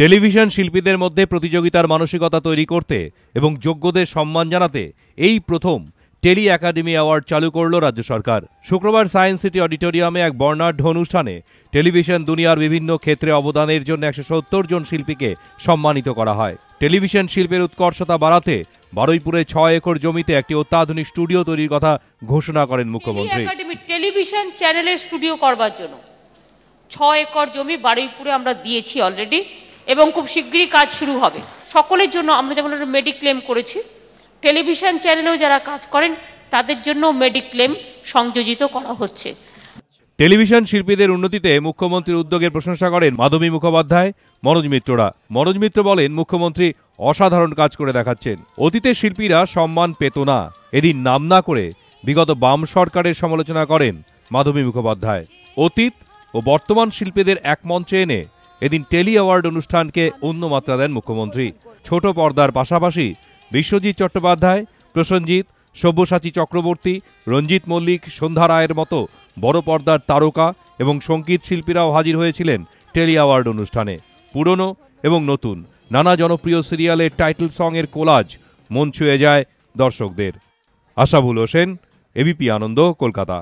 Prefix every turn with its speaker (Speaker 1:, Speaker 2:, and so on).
Speaker 1: television শিল্পীদের মধ্যে প্রতিযোগিতার মানসিকতা তৈরি করতে এবং যোগ্যদের সম্মান জানাতে এই প্রথম টেলি একাডেমি অ্যাওয়ার্ড চালু করল রাজ্য সরকার শুক্রবার সায়েন্স সিটি অডিটোরিয়ামে এক বর্ণাঢ্য অনুষ্ঠানে টেলিভিশন দুনিয়ার বিভিন্ন ক্ষেত্রে অবদানের জন্য একশো সত্তর জন শিল্পীকে সম্মানিত করা হয় টেলিভিশন শিল্পের উৎকর্ষতা বাড়াতে বারুইপুরে ছয় একর জমিতে একটি অত্যাধুনিক স্টুডিও তৈরির কথা ঘোষণা করেন মুখ্যমন্ত্রী
Speaker 2: টেলিভিশন চ্যানেলের স্টুডিও করবার জন্য ছয় একর জমি বারুইপুরে আমরা দিয়েছি অলরেডি এবং খুব শীঘ্রই কাজ শুরু হবে সকলের জন্য আমরা যেমন মেডিক্লেম করেছি টেলিভিশন চ্যানেলেও যারা কাজ করেন তাদের জন্য মেডিক্লেম সংযোজিত করা হচ্ছে
Speaker 1: টেলিভিশন শিল্পীদের উন্নতিতে মুখ্যমন্ত্রীর উদ্যোগের প্রশংসা করেন মাধবী মুখোপাধ্যায় মনোজ মিত্ররা মনোজ মিত্র বলেন মুখ্যমন্ত্রী অসাধারণ কাজ করে দেখাচ্ছেন অতীতে শিল্পীরা সম্মান পেত না এদিন নাম না করে বিগত বাম সরকারের সমালোচনা করেন মাধবী মুখোপাধ্যায় অতীত ও বর্তমান শিল্পীদের এক মঞ্চে এনে এদিন টেলি অ্যাওয়ার্ড অনুষ্ঠানকে অন্য মাত্রা দেন মুখ্যমন্ত্রী ছোট পর্দার পাশাপাশি বিশ্বজিৎ চট্টোপাধ্যায় প্রসঞ্জিৎ সব্যসাচী চক্রবর্তী রঞ্জিত মল্লিক সন্ধ্যা রায়ের মতো বড় পর্দার তারকা এবং সঙ্গীত শিল্পীরাও হাজির হয়েছিলেন টেলি অ্যাওয়ার্ড অনুষ্ঠানে পুরনো এবং নতুন নানা জনপ্রিয় সিরিয়ালের টাইটেল সংয়ের কোলাজ মন ছুঁয়ে যায় দর্শকদের আশাবুল হোসেন এবিপি আনন্দ কলকাতা